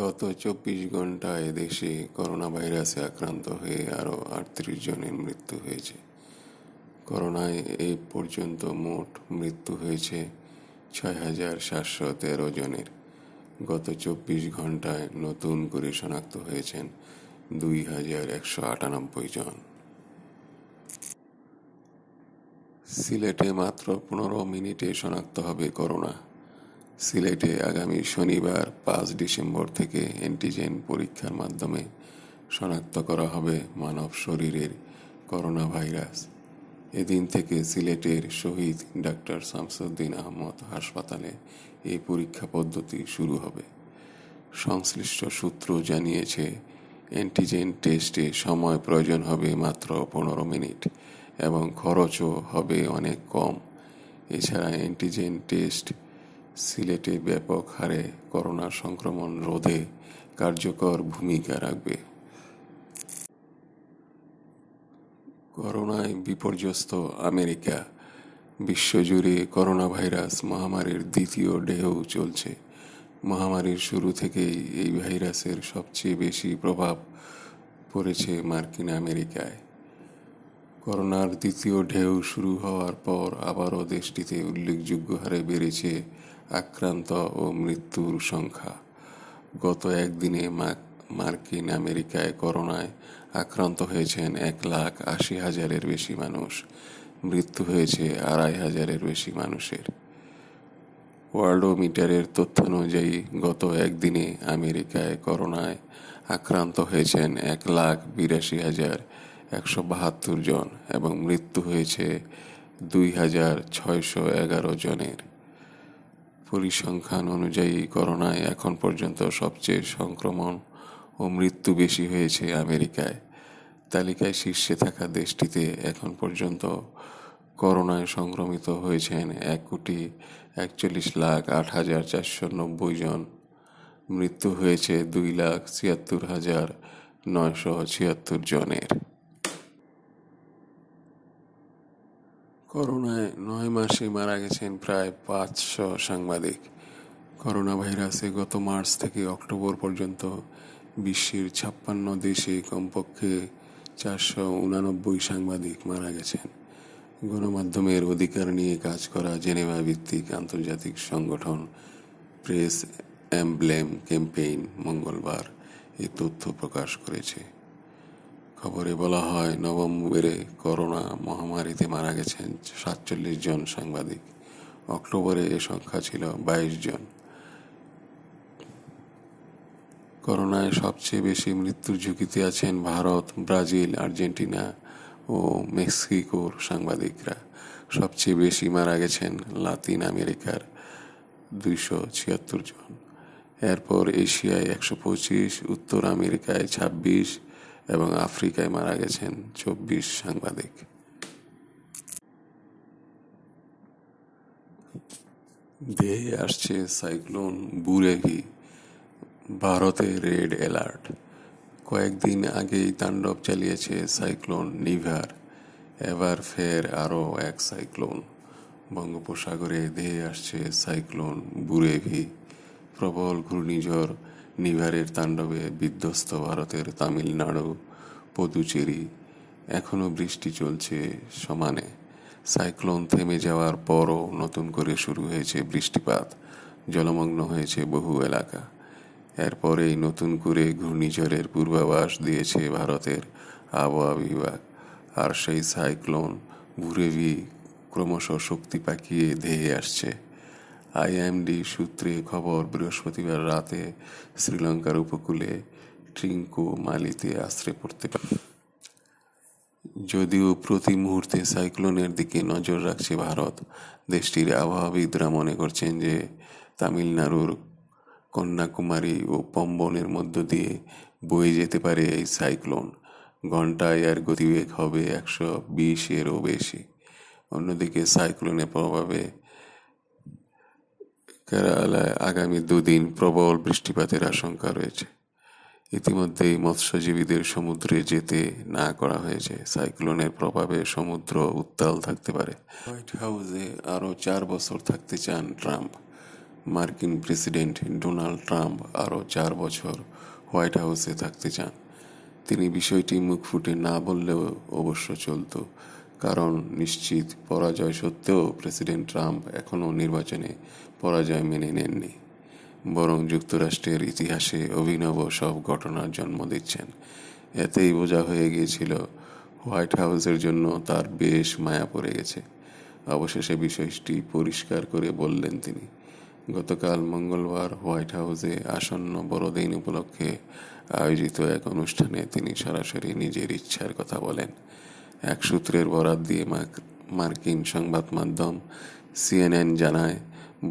গত চব্বিশ ঘন্টায় দেশে করোনা ভাইরাসে আক্রান্ত হয়ে আরও আটত্রিশ জনের মৃত্যু হয়েছে করোনায় এই পর্যন্ত মোট মৃত্যু হয়েছে ছয় হাজার সাতশো তেরো জনের গত চব্বিশ ঘন্টায় নতুন করে শনাক্ত হয়েছেন দুই হাজার একশো আটানব্বই জন সিলেটে মাত্র পনেরো মিনিটে শনাক্ত হবে করোনা সিলেটে আগামী শনিবার পাঁচ ডিসেম্বর থেকে অ্যান্টিজেন পরীক্ষার মাধ্যমে শনাক্ত করা হবে মানব শরীরের করোনা ভাইরাস এদিন থেকে সিলেটের শহীদ ডাক্তার শামসুদ্দিন আহমদ হাসপাতালে এই পরীক্ষা পদ্ধতি শুরু হবে সংশ্লিষ্ট সূত্র জানিয়েছে অ্যান্টিজেন টেস্টে সময় প্রয়োজন হবে মাত্র পনেরো মিনিট এবং খরচও হবে অনেক কম এছাড়া অ্যান্টিজেন টেস্ট সিলেটে ব্যাপক হারে করোনা সংক্রমণ রোধে কার্যকর ভূমিকা রাখবে করোনায় বিপর্যস্ত আমেরিকা বিশ্বজুড়ে করোনা ভাইরাস মহামারীর দ্বিতীয় ঢেউ চলছে মহামারীর শুরু থেকেই এই ভাইরাসের সবচেয়ে বেশি প্রভাব পড়েছে মার্কিন আমেরিকায় করোনার দ্বিতীয় ঢেউ শুরু হওয়ার পর আবারও দেশটিতে উল্লেখযোগ্য হারে বেড়েছে আক্রান্ত ও মৃত্যুর সংখ্যা গত একদিনে মার্কিন আমেরিকায় করোনায় আক্রান্ত হয়েছেন এক লাখ আশি হাজারের বেশি মানুষ মৃত্যু হয়েছে আড়াই হাজারের বেশি মানুষের ওয়ার্ল্ডোমিটারের তথ্য অনুযায়ী গত একদিনে আমেরিকায় করোনায় আক্রান্ত হয়েছেন এক লাখ বিরাশি হাজার একশো বাহাত্তর জন এবং মৃত্যু হয়েছে দুই হাজার ছয়শো এগারো জনের পরিসংখ্যান অনুযায়ী করোনায় এখন পর্যন্ত সবচেয়ে সংক্রমণ ও মৃত্যু বেশি হয়েছে আমেরিকায় তালিকায় শীর্ষে থাকা দেশটিতে এখন পর্যন্ত করোনায় সংক্রমিত হয়েছেন এক কোটি একচল্লিশ লাখ আট হাজার চারশো নব্বই জন মৃত্যু হয়েছে দুই লাখ ছিয়াত্তর হাজার নয়শো ছিয়াত্তর জনের করোনায় নয় মাসে মারা গেছেন প্রায় পাঁচশো সাংবাদিক করোনা ভাইরাসে গত মার্চ থেকে অক্টোবর পর্যন্ত বিশ্বের ছাপ্পান্ন দেশে কমপক্ষে চারশো উনানব্বই সাংবাদিক মারা গেছেন গণমাধ্যমের অধিকার নিয়ে কাজ করা জেনেভা ভিত্তিক আন্তর্জাতিক সংগঠন প্রেস অ্যাম্বলেম ক্যাম্পেইন মঙ্গলবার এ তথ্য প্রকাশ করেছে খবরে বলা হয় নবম বেড়ে করোনা মহামারীতে মারা গেছেন সাতচল্লিশ জন সাংবাদিক অক্টোবরে এ সংখ্যা ছিল বাইশ জন করোনায় সবচেয়ে বেশি মৃত্যুর ঝুঁকিতে আছেন ভারত ব্রাজিল আর্জেন্টিনা ও মেক্সিকোর সাংবাদিকরা সবচেয়ে বেশি মারা গেছেন লাতিন আমেরিকার দুইশো ছিয়াত্তর জন এরপর এশিয়ায় একশো পঁচিশ উত্তর আমেরিকায় ছাব্বিশ এবং আফ্রিকায় মারা গেছেন চব্বিশ সাংবাদিক দেহে আসছে সাইক্লোন বুরেভি ভারতে রেড অ্যালার্ট কয়েকদিন আগেই তাণ্ডব চালিয়েছে সাইক্লোন নিভার এবার ফের আরও এক সাইক্লোন বঙ্গোপসাগরে দেহে আসছে সাইক্লোন বুরেভি প্রবল ঘূর্ণিঝড় নিভারের তাণ্ডবে বিধ্বস্ত ভারতের তামিলনাড়ু পদুচেরি এখনও বৃষ্টি চলছে সমানে সাইক্লোন থেমে যাওয়ার পরও নতুন করে শুরু হয়েছে বৃষ্টিপাত জলমগ্ন হয়েছে বহু এলাকা এরপরেই নতুন করে ঘূর্ণিঝড়ের পূর্বাভাস দিয়েছে ভারতের আবহাওয়া বিভাগ আর সেই সাইক্লোন ঘুরে ক্রমশ শক্তি পাকিয়ে ধেয়ে আসছে আইএমডি সূত্রে খবর বৃহস্পতিবার রাতে শ্রীলঙ্কার উপকূলে ট্রিঙ্কো মালিতে আশ্রে পড়তে পারে যদিও প্রতি মুহূর্তে সাইক্লোনের দিকে নজর রাখছে ভারত দেশটির আবহাওয়াবিদরা মনে করছেন যে তামিলনাড়ুর কন্যাকুমারী ও পম্বনের মধ্য দিয়ে বয়ে যেতে পারে এই সাইক্লোন ঘন্টায় এর গতিবেগ হবে একশো বিশেরও বেশি অন্যদিকে সাইক্লোনের প্রভাবে কেরালায় আগামী দুদিন প্রবল বৃষ্টিপাতের আশঙ্কা রয়েছে ইতিমধ্যেই মৎস্যজীবীদের সমুদ্রে যেতে না করা হয়েছে সাইক্লোনের প্রভাবে সমুদ্র উত্তাল থাকতে পারে হোয়াইট হাউসে আরও চার বছর থাকতে চান ট্রাম্প মার্কিন প্রেসিডেন্ট ডোনাল্ড ট্রাম্প আরও চার বছর হোয়াইট হাউসে থাকতে চান তিনি বিষয়টি মুখ ফুটে না বললেও অবশ্য চলত কারণ নিশ্চিত পরাজয় সত্ত্বেও প্রেসিডেন্ট ট্রাম্প এখনও নির্বাচনে পরাজয় মেনে নেননি বরং যুক্তরাষ্ট্রের ইতিহাসে অভিনব সব ঘটনার জন্ম দিচ্ছেন এতেই বোঝা হয়ে গিয়েছিল হোয়াইট হাউসের জন্য তার বেশ মায়া পড়ে গেছে অবশেষে বিষয়টি পরিষ্কার করে বললেন তিনি গতকাল মঙ্গলবার হোয়াইট হাউসে আসন্ন বড়দিন উপলক্ষে আয়োজিত এক অনুষ্ঠানে তিনি সরাসরি নিজের ইচ্ছার কথা বলেন এক সূত্রের বরাত দিয়ে মার্কিন সংবাদ মাধ্যম সিএনএন জানায়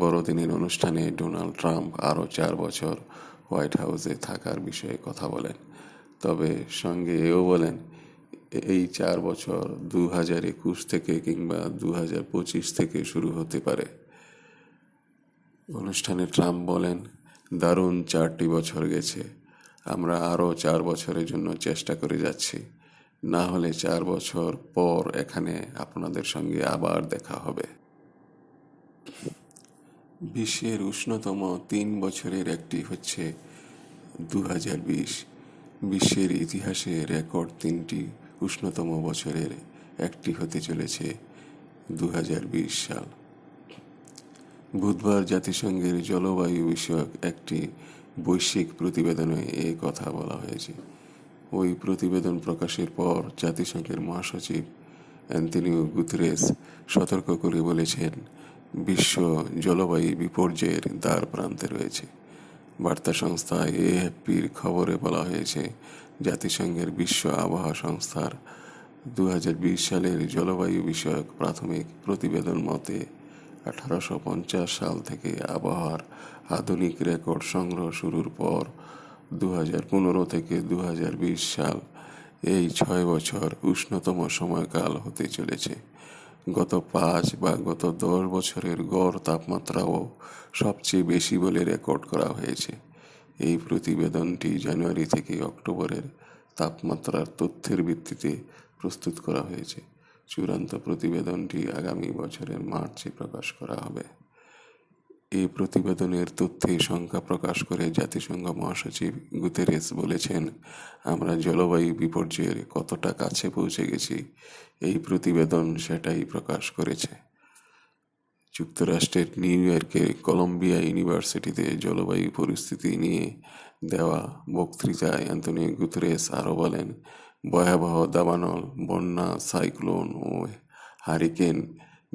বড়দিনের অনুষ্ঠানে ডোনাল্ড ট্রাম্প আরও চার বছর হোয়াইট হাউসে থাকার বিষয়ে কথা বলেন তবে সঙ্গে এও বলেন এই চার বছর দু হাজার একুশ থেকে কিংবা দু হাজার পঁচিশ থেকে শুরু হতে পারে অনুষ্ঠানে ট্রাম্প বলেন দারুণ চারটি বছর গেছে আমরা আরও চার বছরের জন্য চেষ্টা করে যাচ্ছি না হলে চার বছর পর এখানে আপনাদের সঙ্গে আবার দেখা হবে বিশ্বের উষ্ণতম তিন বছরের একটি হচ্ছে দু বিশ্বের ইতিহাসে রেকর্ড তিনটি উষ্ণতম বছরের একটি হতে চলেছে দু সাল বুধবার জাতিসংঘের জলবায়ু বিষয়ক একটি বৈশ্বিক প্রতিবেদনে এই কথা বলা হয়েছে ওই প্রতিবেদন প্রকাশের পর জাতিসংঘের মহাসচিব অ্যান্থনিও গুতরেস সতর্ক করে বলেছেন বিশ্ব জলবায়ু বিপর্যয়ের দ্বার প্রান্তে রয়েছে বার্তা সংস্থা এএফপির খবরে বলা হয়েছে জাতিসংঘের বিশ্ব আবহাওয়া সংস্থার দু সালের জলবায়ু বিষয়ক প্রাথমিক প্রতিবেদন মতে আঠারোশো সাল থেকে আবহাওয়ার আধুনিক রেকর্ড সংগ্রহ শুরুর পর দু থেকে দু সাল এই ছয় বছর উষ্ণতম সময়কাল হতে চলেছে গত পাঁচ বা গত দশ বছরের গড় তাপমাত্রাও সবচেয়ে বেশি বলে রেকর্ড করা হয়েছে এই প্রতিবেদনটি জানুয়ারি থেকে অক্টোবরের তাপমাত্রার তথ্যের ভিত্তিতে প্রস্তুত করা হয়েছে চূড়ান্ত প্রতিবেদনটি আগামী বছরের মার্চে প্রকাশ করা হবে এই প্রতিবেদনের তথ্যে শঙ্কা প্রকাশ করে জাতিসংঘ মহাসচিব গুতেরেস বলেছেন আমরা জলবায়ু বিপর্যয়ের কতটা কাছে পৌঁছে গেছি এই প্রতিবেদন সেটাই প্রকাশ করেছে যুক্তরাষ্ট্রের নিউ ইয়র্কের কলম্বিয়া ইউনিভার্সিটিতে জলবায়ু পরিস্থিতি নিয়ে দেওয়া বক্তৃতায় অ্যান্তনি গুতরেস আরও বলেন ভয়াবহ দাবানল বন্যা সাইক্লোন ও হারিকেন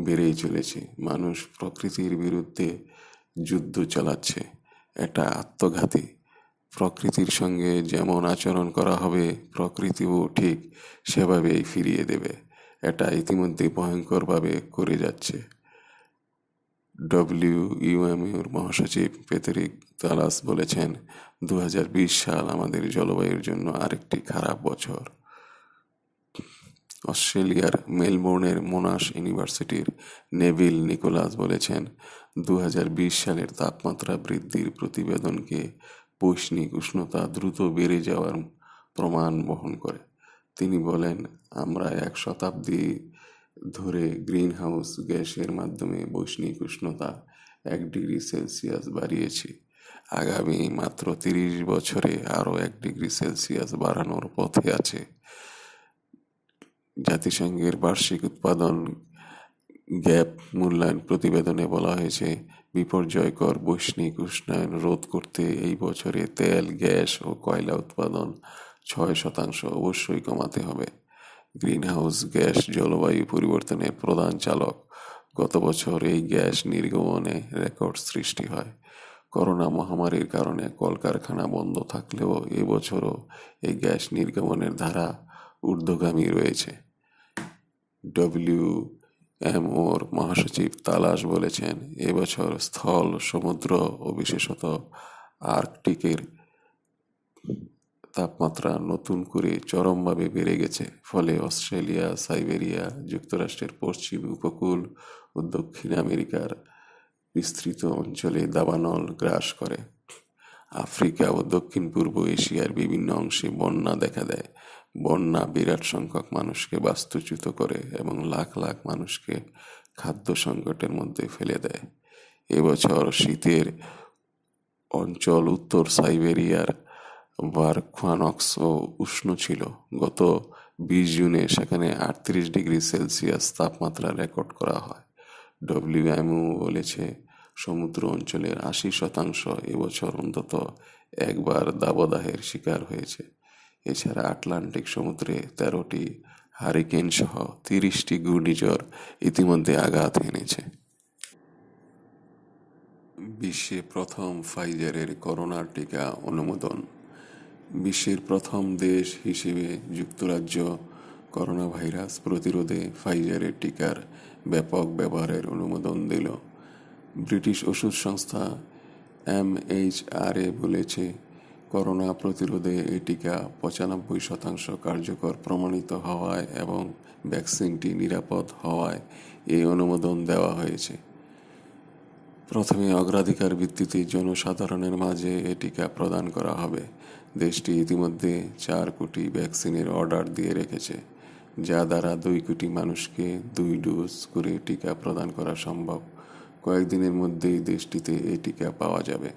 বেড়েই চলেছে মানুষ প্রকৃতির বিরুদ্ধে যুদ্ধ চালাচ্ছে একটা আত্মঘাতী প্রকৃতির সঙ্গে যেমন আচরণ করা হবে প্রকৃতিও ঠিক সেভাবেই ফিরিয়ে দেবে এটা ইতিমধ্যে ভয়ঙ্করভাবে করে যাচ্ছে ডব্লিউ ইউএমইউর মহাসচিব পেতরিক তালাস বলেছেন দু সাল আমাদের জলবায়ুর জন্য আরেকটি খারাপ বছর অস্ট্রেলিয়ার মেলবোর্নের মোনাস ইউনিভার্সিটির নেভিল নিকোলাস বলেছেন দু সালের তাপমাত্রা বৃদ্ধির প্রতিবেদনকে বৈষ্ণিক উষ্ণতা দ্রুত বেড়ে যাওয়ার প্রমাণ বহন করে তিনি বলেন আমরা এক শতাব্দী ধরে গ্রিনহাউস গ্যাসের মাধ্যমে বৈষ্ণিক উষ্ণতা এক ডিগ্রি সেলসিয়াস বাড়িয়েছি আগামী মাত্র তিরিশ বছরে আরও এক ডিগ্রি সেলসিয়াস বাড়ানোর পথে আছে জাতিসংঘের বার্ষিক উৎপাদন গ্যাপ মূল্যায়ন প্রতিবেদনে বলা হয়েছে বিপর্যয়কর বৈশ্বিক উষ্ণায়ন রোধ করতে এই বছরে তেল গ্যাস ও কয়লা উৎপাদন ছয় শতাংশ অবশ্যই কমাতে হবে গ্রিনহাউস গ্যাস জলবায়ু পরিবর্তনের প্রধান চালক গত বছর এই গ্যাস নির্গমনে রেকর্ড সৃষ্টি হয় করোনা মহামারীর কারণে কলকারখানা বন্ধ থাকলেও এবছরও এই গ্যাস নির্গমনের ধারা ঊর্ধ্বগামী রয়েছে ডব্লিউ এম ওর মহাসচিব তালাশ বলেছেন এবছর স্থল সমুদ্র ও বিশেষত আর্কটিকের তাপমাত্রা নতুন করে চরমভাবে বেড়ে গেছে ফলে অস্ট্রেলিয়া সাইবেরিয়া যুক্তরাষ্ট্রের পশ্চিম উপকূল ও দক্ষিণ আমেরিকার বিস্তৃত অঞ্চলে দাবানল গ্রাস করে আফ্রিকা ও দক্ষিণ পূর্ব এশিয়ার বিভিন্ন অংশে বন্যা দেখা দেয় বন্যা বিরাট সংখ্যক মানুষকে বাস্তুচ্যুত করে এবং লাখ লাখ মানুষকে খাদ্য সংকটের মধ্যে ফেলে দেয় এবছর শীতের অঞ্চল উত্তর সাইবেরিয়ার ভারখানক্স উষ্ণ ছিল গত বিশ জুনে সেখানে আটত্রিশ ডিগ্রি সেলসিয়াস তাপমাত্রা রেকর্ড করা হয় ডব্লিউএমও বলেছে সমুদ্র অঞ্চলের আশি শতাংশ এবছর অন্তত একবার দাবদাহের শিকার হয়েছে এছাড়া আটলান্টিক সমুদ্রে তেরোটি হারিকেন সহ তিরিশটি ঘূর্ণিঝড় ইতিমধ্যে আঘাত এনেছে বিশ্বে প্রথম ফাইজারের করোনার টিকা অনুমোদন বিশ্বের প্রথম দেশ হিসেবে যুক্তরাজ্য করোনা ভাইরাস প্রতিরোধে ফাইজারের টিকার ব্যাপক ব্যবহারের অনুমোদন দিল ব্রিটিশ ওষুধ সংস্থা এমএইচআরএ বলেছে করোনা প্রতিরোধে এ টিকা পঁচানব্বই শতাংশ কার্যকর প্রমাণিত হওয়ায় এবং ভ্যাকসিনটি নিরাপদ হওয়ায় এই অনুমোদন দেওয়া হয়েছে প্রথমে অগ্রাধিকার ভিত্তিতে জনসাধারণের মাঝে এ টিকা প্রদান করা হবে দেশটি ইতিমধ্যে চার কোটি ভ্যাকসিনের অর্ডার দিয়ে রেখেছে যা দ্বারা দুই কোটি মানুষকে দুই ডোজ করে টিকা প্রদান করা সম্ভব কয়েকদিনের মধ্যেই দেশটিতে এ টিকা পাওয়া যাবে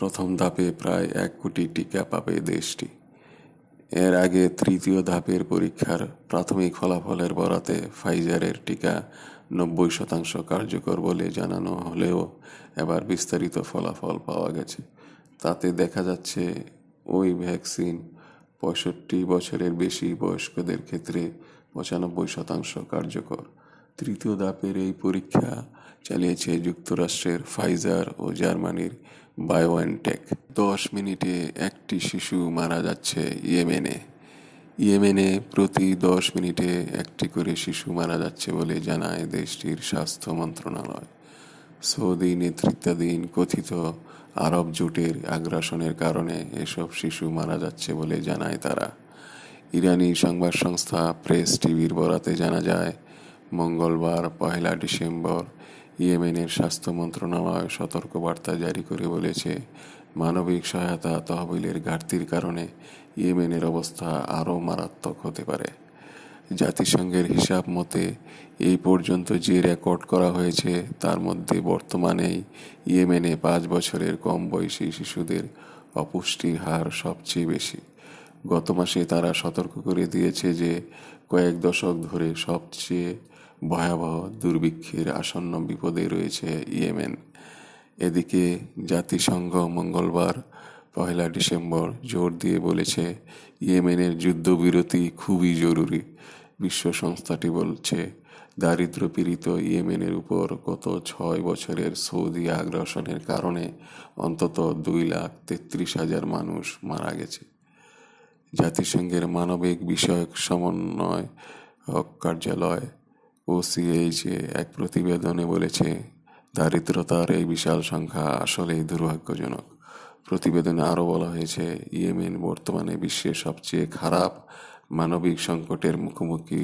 প্রথম ধাপে প্রায় এক কোটি টিকা পাবে দেশটি এর আগে তৃতীয় ধাপের পরীক্ষার প্রাথমিক ফলাফলের বরাতে ফাইজারের টিকা নব্বই শতাংশ কার্যকর বলে জানানো হলেও এবার বিস্তারিত ফলাফল পাওয়া গেছে তাতে দেখা যাচ্ছে ওই ভ্যাকসিন পঁয়ষট্টি বছরের বেশি বয়স্কদের ক্ষেত্রে পঁচানব্বই শতাংশ কার্যকর তৃতীয় ধাপের এই পরীক্ষা চালিয়েছে যুক্তরাষ্ট্রের ফাইজার ও জার্মানির বায়োএনটেক দশ মিনিটে একটি শিশু মারা যাচ্ছে ইয়েমেনে ইয়েমেনে প্রতি দশ মিনিটে একটি করে শিশু মারা যাচ্ছে বলে জানায় দেশটির স্বাস্থ্য মন্ত্রণালয় সৌদি নেতৃত্বাধীন কথিত আরব জোটের আগ্রাসনের কারণে এসব শিশু মারা যাচ্ছে বলে জানায় তারা ইরানি সংবাদ সংস্থা প্রেস টিভির বরাতে জানা যায় মঙ্গলবার পয়লা ডিসেম্বর ইয়েমেনের স্বাস্থ্য মন্ত্রণালয় সতর্কবার্তা জারি করে বলেছে মানবিক সহায়তা তহবিলের ঘাটতির কারণে ইয়েমেনের অবস্থা আরও মারাত্মক হতে পারে জাতিসংঘের হিসাব মতে এই পর্যন্ত যে রেকর্ড করা হয়েছে তার মধ্যে বর্তমানেই ইয়েমেনে পাঁচ বছরের কম বয়সী শিশুদের অপুষ্টির হার সবচেয়ে বেশি গত মাসে তারা সতর্ক করে দিয়েছে যে কয়েক দশক ধরে সবচেয়ে ভয়াবহ দুর্ভিক্ষের আসন্ন বিপদে রয়েছে ইয়েমেন এদিকে জাতিসংঘ মঙ্গলবার পয়লা ডিসেম্বর জোর দিয়ে বলেছে ইয়েমেনের যুদ্ধবিরতি খুবই জরুরি বিশ্ব সংস্থাটি বলছে পীড়িত ইয়েমেনের উপর গত ছয় বছরের সৌদি আগ্রাসনের কারণে অন্তত দুই লাখ তেত্রিশ হাজার মানুষ মারা গেছে জাতিসংঘের মানবিক বিষয়ক সমন্বয় কার্যালয় ওসিএইচএ এক প্রতিবেদনে বলেছে দারিদ্রতার এই বিশাল সংখ্যা আসলেই দুর্ভাগ্যজনক প্রতিবেদনে আরও বলা হয়েছে ইয়েমেন বর্তমানে বিশ্বের সবচেয়ে খারাপ মানবিক সংকটের মুখোমুখি